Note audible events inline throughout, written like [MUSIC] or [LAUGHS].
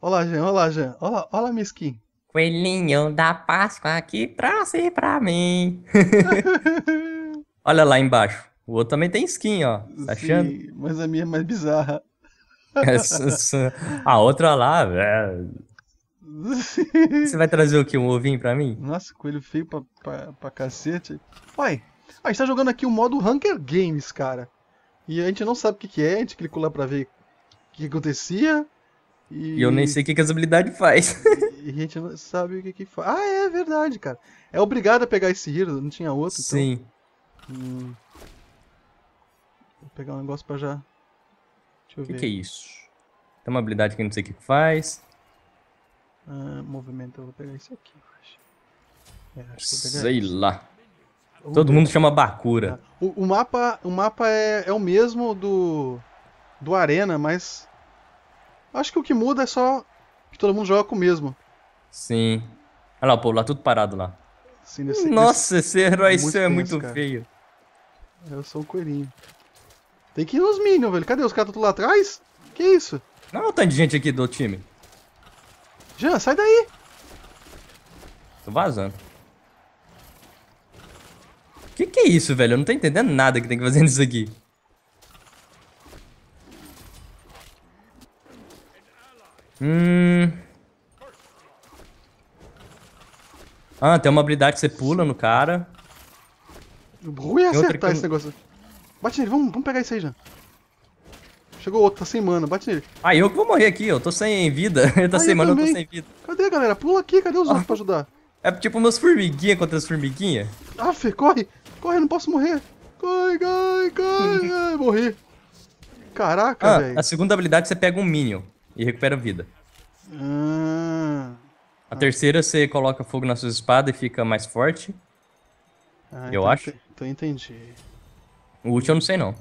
Olá, Jean, olá, Jean. Olá, olá, minha skin. Coelhinho da Páscoa aqui trouxe pra mim. [LAUGHS] Olha lá embaixo. O outro também tem skin, ó. Tá Sim, achando? Mas a minha é mais bizarra. [LAUGHS] a outra lá, velho. Você vai trazer o que? Um ovinho pra mim? Nossa, coelho feio pra, pra, pra cacete. Uai, a gente tá jogando aqui o modo Hunger Games, cara. E a gente não sabe o que, que é, a gente clicou lá pra ver o que, que acontecia. E... e, eu nem sei o que, que as habilidades faz. [LAUGHS] e a gente não sabe o que que faz. Ah, é verdade, cara. É obrigado a pegar esse hero, não tinha outro, então. Sim. Então... Hum... Vou pegar um negócio pra já... Deixa eu que ver. O que é isso? Tem uma habilidade que eu não sei o que que faz. Ah, movimento, eu vou pegar esse aqui, é, Sei lá. O Todo mundo chama Bakura. O, o, mapa, o mapa é, é o mesmo do... Do Arena, mas Acho que o que muda é só que todo mundo joga com o mesmo. Sim. Olha lá o povo lá, tudo parado lá. Sim, Nossa, desse... esse herói é muito, é muito feio. Eu sou um coelhinho. Tem que ir nos Minions, velho. Cadê os caras tudo lá atrás? Que isso? Não é o tanto de gente aqui do time. Jean, sai daí! Tô vazando. Que que é isso, velho? Eu não tô entendendo nada que tem que fazer [LAUGHS] nisso aqui. Hum... Ah, tem uma habilidade que você pula no cara. Ruim é acertar esse negócio. Bate nele, vamos, vamos pegar isso aí já. Chegou outro, tá sem mana, bate nele. Ah, eu que vou morrer aqui, eu tô sem vida. [LAUGHS] Ele tá ah, sem mana, eu tô sem vida. Cadê, galera? Pula aqui, cadê os ah. outros pra ajudar? É tipo meus formiguinhas contra as formiguinhas. Ah, Fê, corre! Corre, não posso morrer! Corre, corre, corre! [LAUGHS] morri! Caraca, ah, velho. A segunda habilidade você pega um Minion e recupera vida. Hum. A terceira você coloca fogo na sua espada e fica mais forte. Ah, eu então acho. Então entendi. O ult eu não sei não.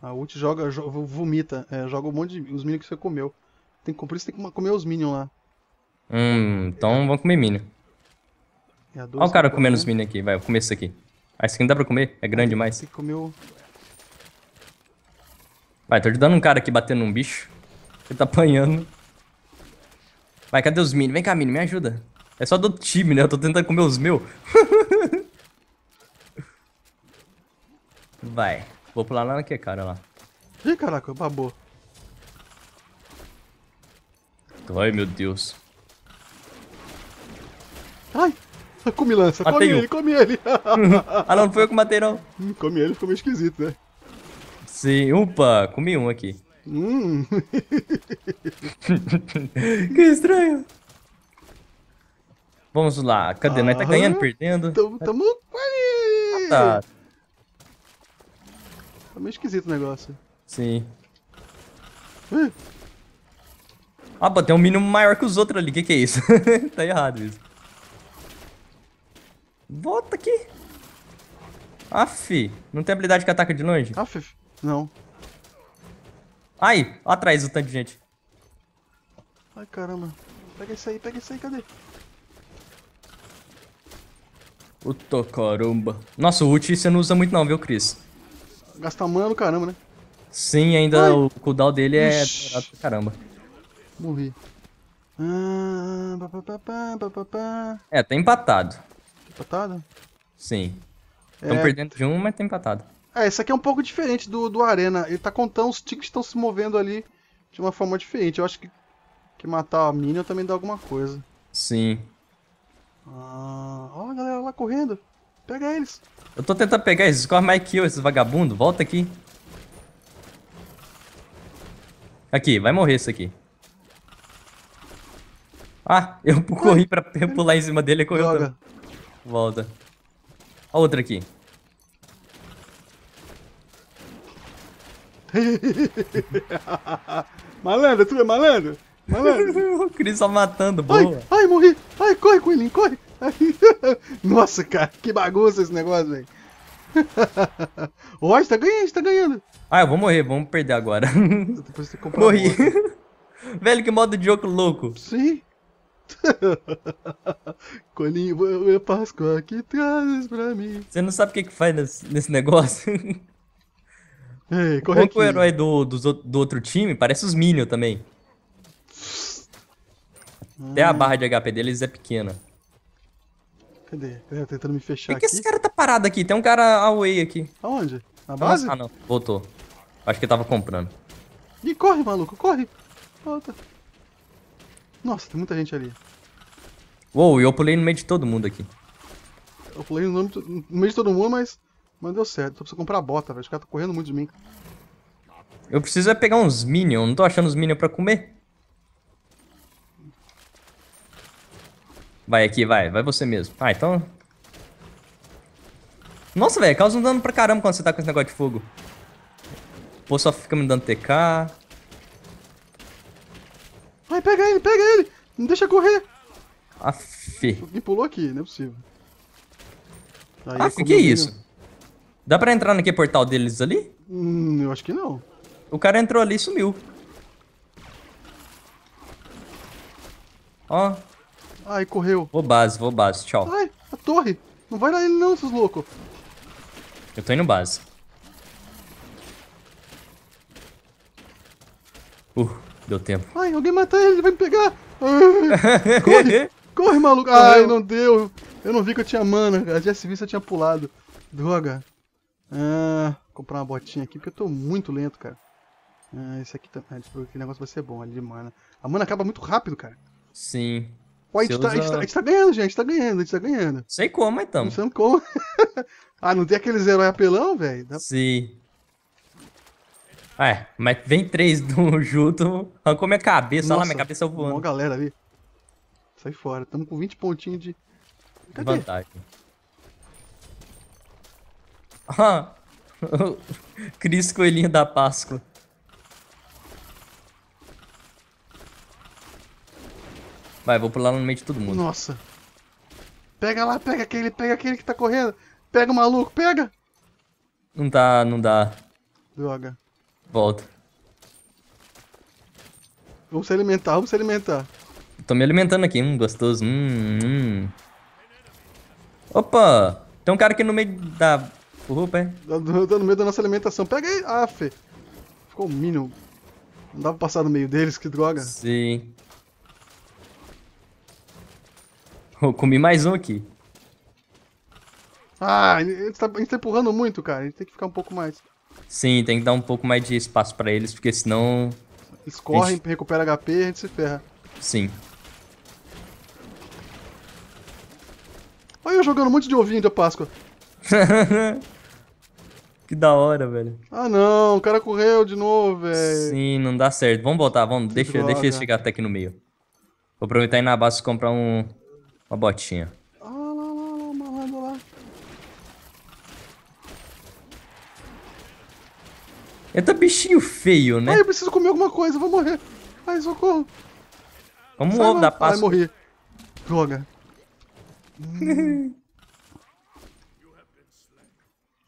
A ult joga, joga vomita, é, joga um monte de os minions que você comeu. Tem que cumprir, isso, tem que comer os minions lá. Hum, então é. vamos comer minion. É Olha o cara comendo os minions aqui, vai, eu comer esse aqui. Ah, isso aqui não dá pra comer, é grande demais. Você comeu. Vai, tô ajudando um cara aqui batendo um bicho. Ele tá apanhando. Vai, cadê os mini? Vem cá, mini, me ajuda. É só do time, né? Eu tô tentando comer os meus. [LAUGHS] Vai. Vou pular lá naquele cara lá. Ih, caraca, babou. Ai, meu Deus. Ai, come lança, matei come um. ele, come ele. [LAUGHS] ah, não, não foi eu que matei, não. Hum, come ele, ficou meio esquisito, né? Sim, opa, comi um aqui. Hum. [LAUGHS] que estranho. Vamos lá, cadê? Ah, Nós tá ganhando, perdendo? Tamo, tamo quase. Ah, tá. Tá meio esquisito o negócio. Sim. Uh. Ah, pô, tem um mínimo maior que os outros ali. Que que é isso? [LAUGHS] tá errado isso. Volta aqui. Aff, não tem habilidade que ataca de longe? Aff, não. Ai, lá atrás o tanto de gente. Ai, caramba. Pega isso aí, pega isso aí, cadê? Puta caramba. Nossa, o ult você não usa muito não, viu, Chris? Gasta mana do caramba, né? Sim, ainda Ai. o cooldown dele é Ixi. caramba. Morri. Ah, pá, pá, pá, pá, pá. É, tá empatado. Empatado? Sim. Estão é... perdendo de um, mas tá empatado. É, isso aqui é um pouco diferente do, do Arena. Ele tá contando, os tiques estão se movendo ali de uma forma diferente. Eu acho que, que matar a Minion também dá alguma coisa. Sim. Ah, a galera lá correndo. Pega eles. Eu tô tentando pegar eles. Score my kill, esses vagabundos. Volta aqui. Aqui, vai morrer isso aqui. Ah, eu [LAUGHS] corri pra pular em cima dele e correu. Volta. Olha outra aqui. [LAUGHS] malandro, tu é malandro? Malandro. [LAUGHS] o Cris só tá matando, boa. Ai, ai, morri. Ai, corre, coelhinho, corre. [LAUGHS] Nossa, cara, que bagunça esse negócio, velho. Ó, a gente tá ganhando, a gente tá ganhando. Ah, eu vou morrer, vamos perder agora. Depois você compra Morri. Velho, que modo de jogo louco. Sim. Coelhinho, eu Páscoa que trazes pra mim. Você não sabe o que, que faz nesse, nesse negócio? Ei, Enquanto é o herói do, do, do outro time parece os Minions também. Até a barra de HP deles é pequena. Cadê? Cadê? É, tentando me fechar Por que, aqui? esse cara tá parado aqui? Tem um cara away aqui. Aonde? Na base? Ah, não. Voltou. Acho que ele tava comprando. Ih, corre, maluco. Corre. Volta. Nossa, tem muita gente ali. Uou, eu pulei no meio de todo mundo aqui. Eu pulei no meio de todo mundo, mas mas deu certo, só preciso comprar bota, velho. Os caras estão correndo muito de mim. Eu preciso é pegar uns minions. não tô achando os minions pra comer. Vai aqui, vai, vai você mesmo. Ah, então... Nossa, velho, causa um dano pra caramba quando você tá com esse negócio de fogo. Pô, só fica me dando TK. Vai, pega ele, pega ele! Não deixa correr! Aff. Alguém pulou aqui, não é possível. Ah, Aff, que é isso? Dá pra entrar naquele portal deles ali? Hum, eu acho que não. O cara entrou ali e sumiu. Ó. Ai, correu. Vou base, vou base, tchau. Ai, a torre. Não vai lá ele não, seus loucos. Eu tô indo base. Uh, deu tempo. Ai, alguém mata ele, ele vai me pegar. [LAUGHS] corre, corre, maluco. Ai, não deu. Eu não vi que eu tinha mana. A viu visto, eu tinha pulado. Droga. Ah, comprar uma botinha aqui, porque eu tô muito lento, cara. Ah, esse aqui também. Tá... Ah, negócio vai ser bom ali é de mana. A mana acaba muito rápido, cara. Sim. Pô, tá, a, gente tá, usa... a, gente tá, a, gente tá, ganhando, gente. A gente tá ganhando, a gente tá ganhando. Sei como, então. Não sei como. [LAUGHS] ah, não tem aqueles heróis apelão, velho? Dá... Sim. Ah, é, mas vem três do [LAUGHS] junto, arrancou minha cabeça, Nossa, olha lá, minha cabeça voando. Uma galera ali. Sai fora, tamo com 20 pontinhos de. Cadê? Vantagem. Ah, [LAUGHS] Cris Coelhinho da Páscoa. Vai, vou pular no meio de todo mundo. Nossa. Pega lá, pega aquele, pega aquele que tá correndo. Pega o maluco, pega. Não dá, tá, não dá. Droga. Volta. Vamos se alimentar, vamos se alimentar. Tô me alimentando aqui, hum, gostoso. Hum, hum. Opa! Tem um cara aqui no meio da Uhul, pé. Dando no meio da nossa alimentação. Pega aí. Ah, Ficou o mínimo. Não dava pra passar no meio deles, que droga. Sim. Eu comi mais um aqui. Ah, a gente, tá, a gente tá empurrando muito, cara. A gente tem que ficar um pouco mais. Sim, tem que dar um pouco mais de espaço pra eles, porque senão... Eles correm, gente... recupera HP e a gente se ferra. Sim. Olha eu jogando um monte de ovinho da Páscoa. [LAUGHS] Que da hora, velho. Ah, não, o cara correu de novo, velho. Sim, não dá certo. Vamos voltar, vamos. deixa, droga. deixa chegar até aqui no meio. Vou aproveitar e ir na base comprar um, uma botinha. Ah, lá, lá, lá, malandro lá. Ele é tá bichinho feio, né? Ah, eu preciso comer alguma coisa, vou morrer. Ai, socorro. Vamos um ovo da pasta. Ai, morri. Droga. Hum. [LAUGHS]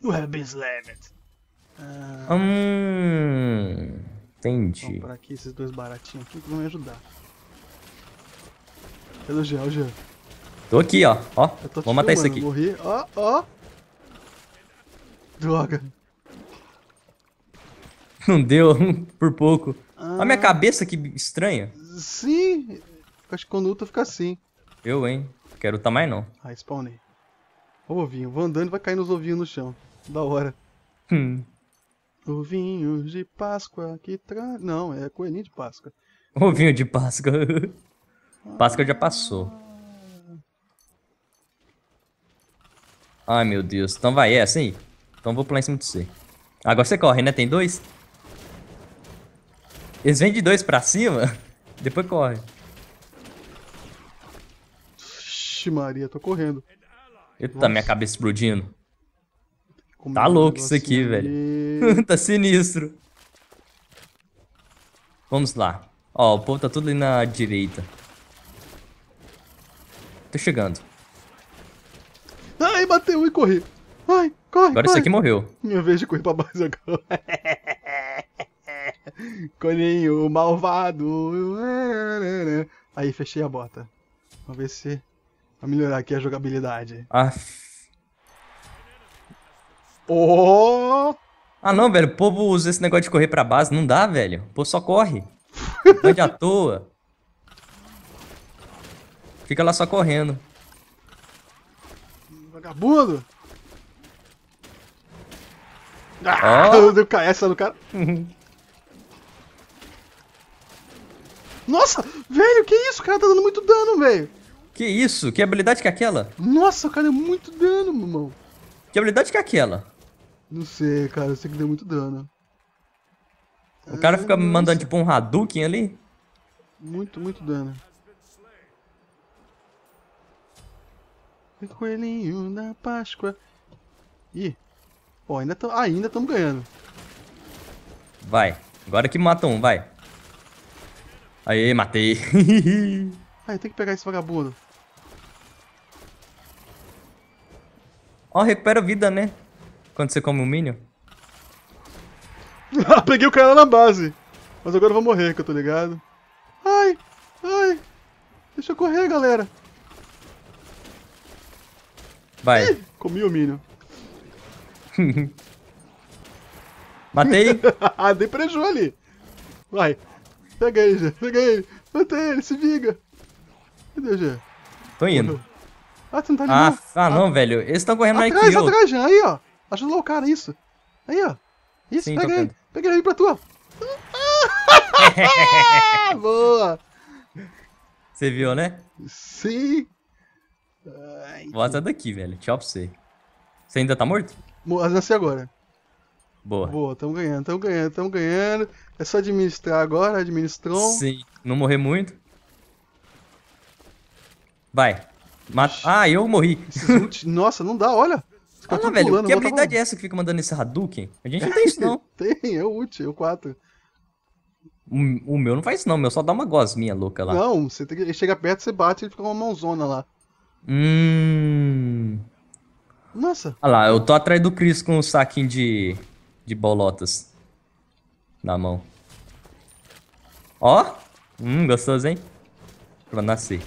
You have been Ah, hum, entendi. Vou comprar aqui esses dois baratinhos aqui que vão me ajudar. Pelo gel, gel. Tô aqui, ó. ó. Vou matar isso aqui. Morri. Ó, ó. Droga. [LAUGHS] Não deu, [LAUGHS] por pouco. Ah, Olha a minha ah. cabeça que estranha. Sim. Acho que quando luta fica assim. Eu, hein. Quero lutar tá mais não. Ah, spawnei. Ó o ovinho. Vou andando e vai cair nos ovinhos no chão. Da hora. Hum. Ovinhos de Páscoa que traz. Não, é coelhinho de Páscoa. Ovinho de Páscoa. [LAUGHS] Páscoa já passou. Ai meu Deus. Então vai, é assim? Então vou pular em cima de você. Agora você corre, né? Tem dois? Eles vêm de dois pra cima, [LAUGHS] depois corre. Ixi, Maria, tô correndo. Eita, Nossa. minha cabeça explodindo tá louco isso aqui, ali. velho. [LAUGHS] tá sinistro. Vamos lá. Ó, o povo tá tudo ali na direita. Tô chegando. Ai, bateu e corri. Ai, corre, Agora isso aqui morreu. Minha vez de correr pra baixo agora. [LAUGHS] Coninho malvado. Aí, fechei a bota. Vamos ver se vai melhorar aqui a jogabilidade. Ah. Oh! Ah, não, velho. O povo usa esse negócio de correr pra base. Não dá, velho. O povo só corre. Pode à [LAUGHS] toa. Fica lá só correndo. Vagabundo! Ah, oh. deu KS no cara. Nossa, velho, que isso? O cara tá dando muito dano, velho. Que isso? Que habilidade que é aquela? Nossa, o cara deu é muito dano, meu irmão. Que habilidade que é aquela? Não sei, cara. Eu sei que deu muito dano. O cara é, fica me mandando tipo um Hadouken ali? Muito, muito dano. Coelhinho da Páscoa. Ih. Ó, ainda estamos ainda ganhando. Vai. Agora que mata um, vai. Aê, matei. [LAUGHS] Aí, tem que pegar esse vagabundo. Ó, recupera vida, né? Quando você come um Minion? [LAUGHS] Ah, peguei o cara na base. Mas agora eu vou morrer, que eu tô ligado. Ai, ai. Deixa eu correr, galera. Vai. Ih, comi o Minion. [LAUGHS] Matei. [LAUGHS] ah, dei preju ali. Vai. Pega ele, Gê. Pega ele. Matei ele, se viga. Cadê, Gê? Tô indo. Ah, tu não tá ali ah, ah, não. Ah, não, velho. Eles estão correndo mais que eu. Atrás, atrás, aí, ó. Ajuda lá o cara, isso. Aí, ó. Isso, Sim, pega ele. Pega ele aí pra tu, [LAUGHS] Boa! Você viu, né? Sim! Ai, Bota daqui, velho. Tchau pra você. Você ainda tá morto? Mas nasci agora. Boa. Boa, tamo ganhando, tamo ganhando, tamo ganhando. É só administrar agora, administrou. Sim, não morrer muito. Vai. Mata... Ah, eu morri. [LAUGHS] Nossa, não dá, olha. Fica ah, velho, que habilidade é essa que fica mandando esse Hadouken? A gente não [LAUGHS] tem isso, não. tem, é o ult, é o 4. O, meu não faz isso, não. O meu só dá uma gosminha louca lá. Não, você tem que, ele chega perto, você bate, ele fica uma mãozona lá. Hum. Nossa. Olha lá, eu tô atrás do Chris com um saquinho de, de bolotas na mão. Ó. Hum, gostoso, hein? Pra nascer.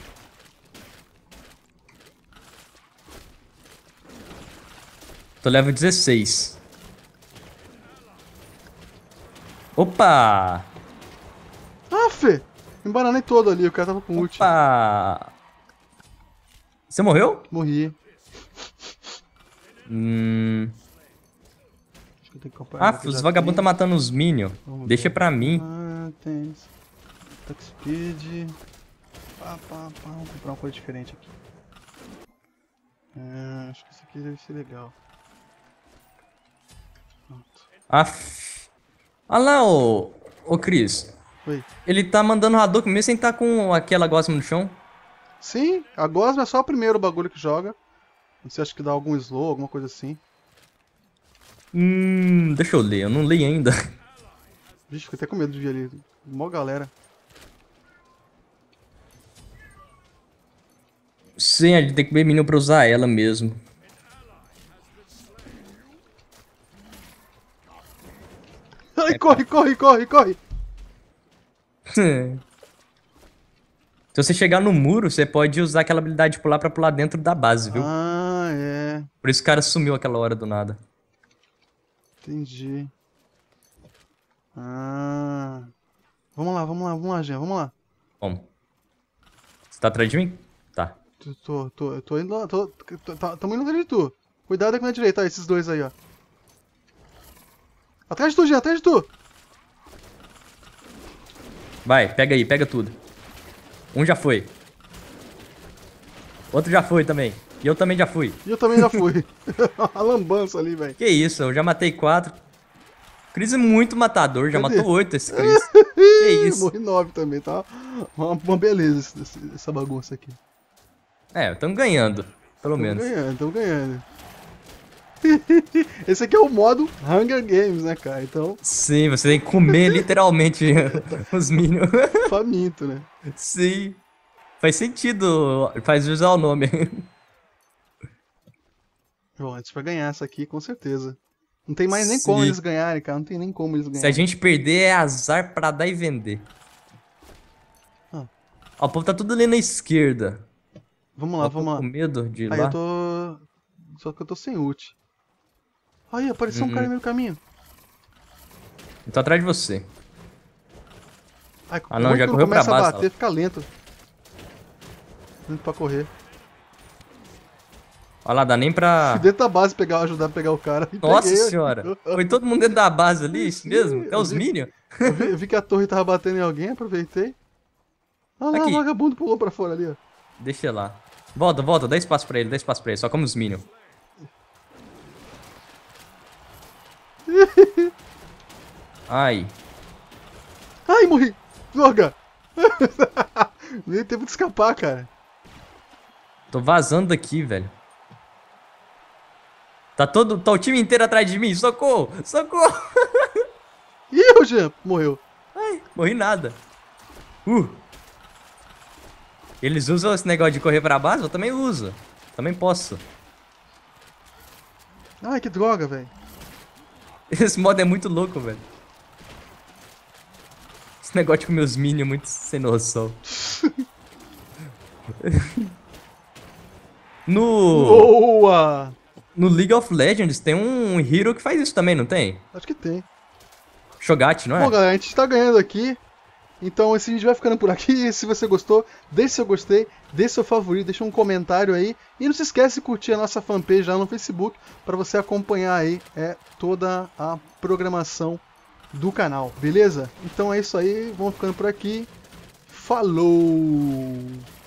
Tô level 16. Opa! Aff! Embananei todo ali, o cara tava com ult. Opa! Você morreu? Morri. Hum... Acho que eu tenho que ah, os vagabundos vagabundo tá matando os minions. Deixa pra mim. Ah, tem isso. Attack speed. Pá, pá, pá. comprar uma coisa diferente aqui. É, acho que isso aqui deve ser legal. Ah, Olha lá, ô, ô Cris. Oi. Ele tá mandando Hadouken mesmo sem tá com aquela gosma no chão? Sim, a gosma é só o primeiro bagulho que joga. Não sei, acho que dá algum slow, alguma coisa assim. Hum, deixa eu ler, eu não li ainda. Vixe, fiquei até com medo de ver ali. Mó galera. Sim, a gente tem que ver menino pra usar ela mesmo. Ai, corre, corre, corre, corre. [LAUGHS] Se você chegar no muro, você pode usar aquela habilidade de pular pra pular dentro da base, viu? Ah, é. Por isso o cara sumiu aquela hora do nada. Entendi. Ah. Vamos lá, vamos lá, vamos lá, Jean, vamos lá. Vamos. Você tá atrás de mim? Tá. Tô, tô, tô, tô indo lá, tô, tô, tô, tô, tô indo atrás de tu. Cuidado com a minha direita, ó, esses dois aí, ó. Atrás de tu, G, atrás de tu. Vai, pega aí, pega tudo. Um já foi. Outro já foi também. E eu também já fui. E eu também já [LAUGHS] fui. [LAUGHS] a lambança ali, velho. Que isso, eu já matei quatro. Cris é muito matador, já Cadê? matou oito esse Cris. [LAUGHS] que isso. Morri nove também, tá? Uma, uma beleza essa bagunça aqui. É, estamos ganhando, pelo tamo menos. Estamos ganhando, estamos ganhando. [LAUGHS] Esse aqui é o modo Hunger Games, né, cara? Então. Sim, você tem que comer [LAUGHS] literalmente [LAUGHS] os Minions. Faminto, né? Sim. Faz sentido, faz usar o nome. Bom, antes é pra ganhar essa aqui, com certeza. Não tem mais nem Sim. como eles ganharem, cara. Não tem nem como eles ganharem. Se a gente perder, é azar pra dar e vender. Ah. Ó, o povo tá tudo ali na esquerda. Vamos lá, vamos lá. com medo de ir Aí lá. eu tô... Só que eu tô sem ult. Aí, apareceu uhum. um cara no uhum. meio do caminho. Ele tá atrás de você. Ai, ah não, já correu pra base. a bater, fica lento. Lento pra correr. Olha lá, dá nem pra... Fui dentro da base pegar, ajudar a pegar o cara. Nossa peguei, senhora. [LAUGHS] Foi todo mundo dentro da base ali, isso mesmo? É os minions. Eu vi, eu vi, que a torre tava batendo em alguém, aproveitei. Olha lá, Aqui. o vagabundo pulou pra fora ali, ó. Deixa lá. Volta, volta, dá espaço pra ele, dá espaço pra ele, só como os minions. Ai. Ai, morri. Droga. [LAUGHS] Nem tempo de escapar, cara. Tô vazando aqui, velho. Tá todo, tá o time inteiro atrás de mim. Socorro, socorro. [LAUGHS] Ih, o Jean morreu. Ai, morri nada. Uh. Eles usam esse negócio de correr pra base? Eu também uso. Também posso. Ai, que droga, velho. [LAUGHS] Esse modo é muito louco, velho. Esse negócio com tipo, meus minions muito sem noção. [LAUGHS] no. Boa! No League of Legends tem um hero que faz isso também, não tem? Acho que tem. Shogat, não é? Bom, galera, a gente tá ganhando aqui. Então esse vídeo vai ficando por aqui. [LAUGHS] Se você gostou, deixe seu gostei, deixe seu favorito, deixe um comentário aí. E não se esquece de curtir a nossa fanpage lá no Facebook para você acompanhar aí é, toda a programação do canal, beleza? Então é isso aí, vamos ficando por aqui. Falou!